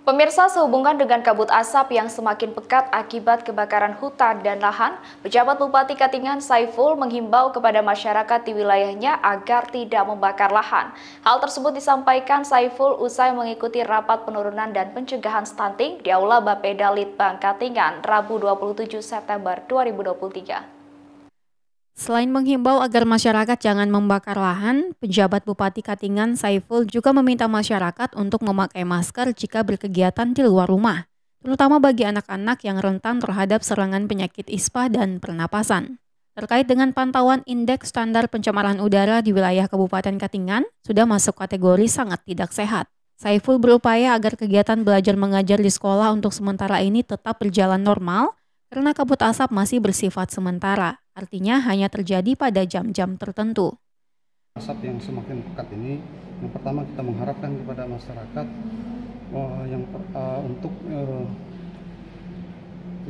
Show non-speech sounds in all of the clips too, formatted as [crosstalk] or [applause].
Pemirsa sehubungan dengan kabut asap yang semakin pekat akibat kebakaran hutan dan lahan, pejabat Bupati Katingan Saiful menghimbau kepada masyarakat di wilayahnya agar tidak membakar lahan. Hal tersebut disampaikan Saiful usai mengikuti rapat penurunan dan pencegahan stunting di Aula Bapeda Litbang Katingan Rabu 27 September 2023. Selain menghimbau agar masyarakat jangan membakar lahan, pejabat Bupati Katingan Saiful juga meminta masyarakat untuk memakai masker jika berkegiatan di luar rumah, terutama bagi anak-anak yang rentan terhadap serangan penyakit ispa dan pernapasan. Terkait dengan pantauan indeks standar pencemaran udara di wilayah Kabupaten Katingan, sudah masuk kategori sangat tidak sehat. Saiful berupaya agar kegiatan belajar mengajar di sekolah untuk sementara ini tetap berjalan normal karena kabut asap masih bersifat sementara. Artinya hanya terjadi pada jam-jam tertentu. Asap yang semakin pekat ini, yang pertama kita mengharapkan kepada masyarakat oh, yang per, uh, untuk uh,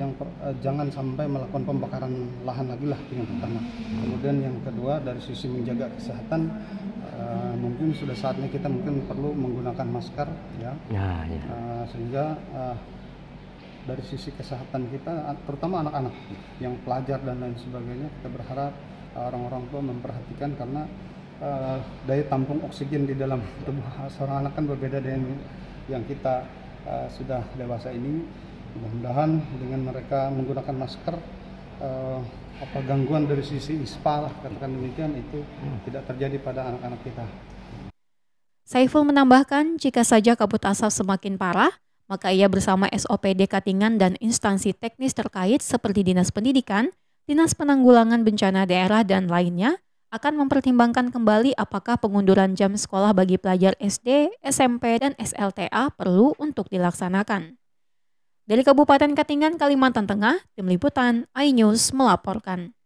yang per, uh, jangan sampai melakukan pembakaran lahan lagi lah yang pertama. Kemudian yang kedua dari sisi menjaga kesehatan uh, mungkin sudah saatnya kita mungkin perlu menggunakan masker ya, nah, ya, ya. Uh, sehingga uh, dari sisi kesehatan kita, terutama anak-anak yang pelajar dan lain sebagainya, kita berharap uh, orang-orang tua memperhatikan karena uh, daya tampung oksigen di dalam [laughs] tubuh seorang anak kan berbeda dengan yang kita uh, sudah dewasa ini. Mudah-mudahan dengan mereka menggunakan masker, uh, apa gangguan dari sisi ispa lah, katakan demikian itu tidak terjadi pada anak-anak kita. Saiful menambahkan, jika saja kabut asap semakin parah, maka ia bersama SOPD Katingan dan instansi teknis terkait seperti Dinas Pendidikan, Dinas Penanggulangan Bencana Daerah dan lainnya akan mempertimbangkan kembali apakah pengunduran jam sekolah bagi pelajar SD, SMP, dan SLTA perlu untuk dilaksanakan. Dari Kabupaten Katingan, Kalimantan Tengah, Tim Liputan, iNews melaporkan.